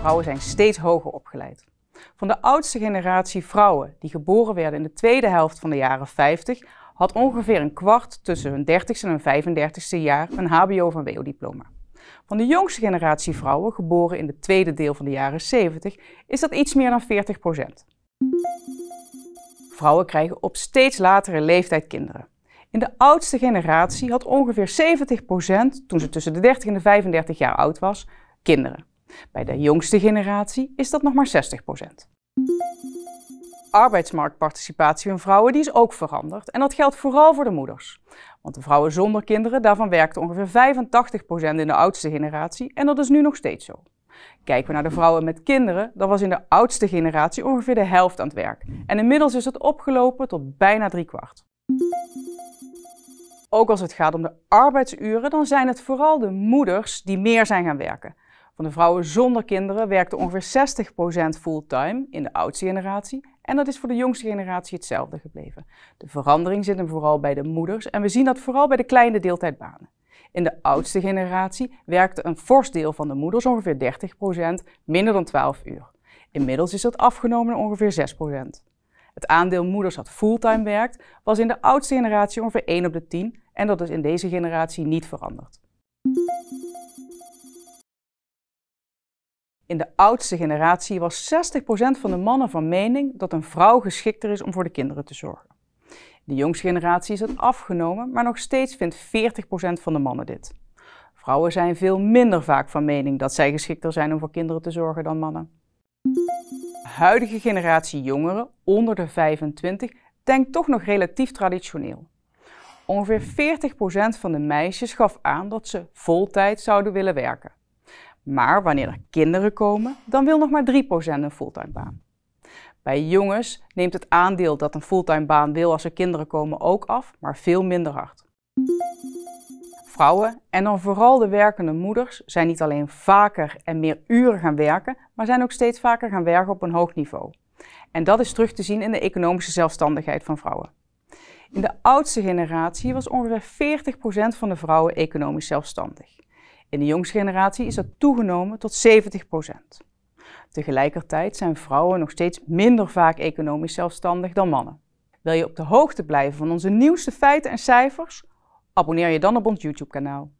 Vrouwen zijn steeds hoger opgeleid. Van de oudste generatie vrouwen die geboren werden in de tweede helft van de jaren 50, had ongeveer een kwart tussen hun 30ste en hun 35ste jaar een HBO of een WO-diploma. Van de jongste generatie vrouwen, geboren in het tweede deel van de jaren 70, is dat iets meer dan 40 procent. Vrouwen krijgen op steeds latere leeftijd kinderen. In de oudste generatie had ongeveer 70 procent, toen ze tussen de 30 en de 35 jaar oud was, kinderen. Bij de jongste generatie is dat nog maar 60 Arbeidsmarktparticipatie van vrouwen die is ook veranderd en dat geldt vooral voor de moeders. Want de vrouwen zonder kinderen, daarvan werkte ongeveer 85% in de oudste generatie en dat is nu nog steeds zo. Kijken we naar de vrouwen met kinderen, dan was in de oudste generatie ongeveer de helft aan het werk. En inmiddels is dat opgelopen tot bijna driekwart. Ook als het gaat om de arbeidsuren, dan zijn het vooral de moeders die meer zijn gaan werken. Van de vrouwen zonder kinderen werkte ongeveer 60% fulltime in de oudste generatie. En dat is voor de jongste generatie hetzelfde gebleven. De verandering zit hem vooral bij de moeders en we zien dat vooral bij de kleine deeltijdbanen. In de oudste generatie werkte een fors deel van de moeders, ongeveer 30%, minder dan 12 uur. Inmiddels is dat afgenomen naar ongeveer 6%. Het aandeel moeders dat fulltime werkt was in de oudste generatie ongeveer 1 op de 10 en dat is in deze generatie niet veranderd. In de oudste generatie was 60% van de mannen van mening dat een vrouw geschikter is om voor de kinderen te zorgen. In de jongste generatie is het afgenomen, maar nog steeds vindt 40% van de mannen dit. Vrouwen zijn veel minder vaak van mening dat zij geschikter zijn om voor kinderen te zorgen dan mannen. De huidige generatie jongeren onder de 25 denkt toch nog relatief traditioneel. Ongeveer 40% van de meisjes gaf aan dat ze voltijd zouden willen werken. Maar wanneer er kinderen komen, dan wil nog maar 3% een fulltime baan. Bij jongens neemt het aandeel dat een fulltime baan wil als er kinderen komen ook af, maar veel minder hard. Vrouwen en dan vooral de werkende moeders zijn niet alleen vaker en meer uren gaan werken, maar zijn ook steeds vaker gaan werken op een hoog niveau. En dat is terug te zien in de economische zelfstandigheid van vrouwen. In de oudste generatie was ongeveer 40% van de vrouwen economisch zelfstandig. In de jongste generatie is dat toegenomen tot 70 Tegelijkertijd zijn vrouwen nog steeds minder vaak economisch zelfstandig dan mannen. Wil je op de hoogte blijven van onze nieuwste feiten en cijfers? Abonneer je dan op ons YouTube-kanaal.